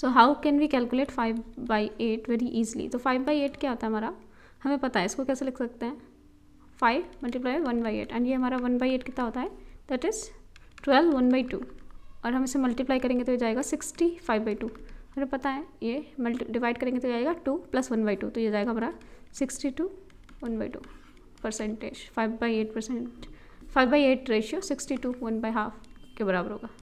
so how can we calculate five by eight very easily तो five by eight क्या आता है हमारा हमें पता है इसको कैसे लिख सकते हैं five multiply one by eight and ये हमारा वन बाई एट कितना होता है that is twelve one by two और हम इसे मल्टीप्लाई करेंगे तो ये जाएगा सिक्सटी फाइव बाई टू हमें पता है ये मल्टी डिवाइड करेंगे तो जाएगा two plus one by two तो ये जाएगा हमारा sixty two one by two percentage five by eight percent five by eight ratio sixty two one by half के बराबर होगा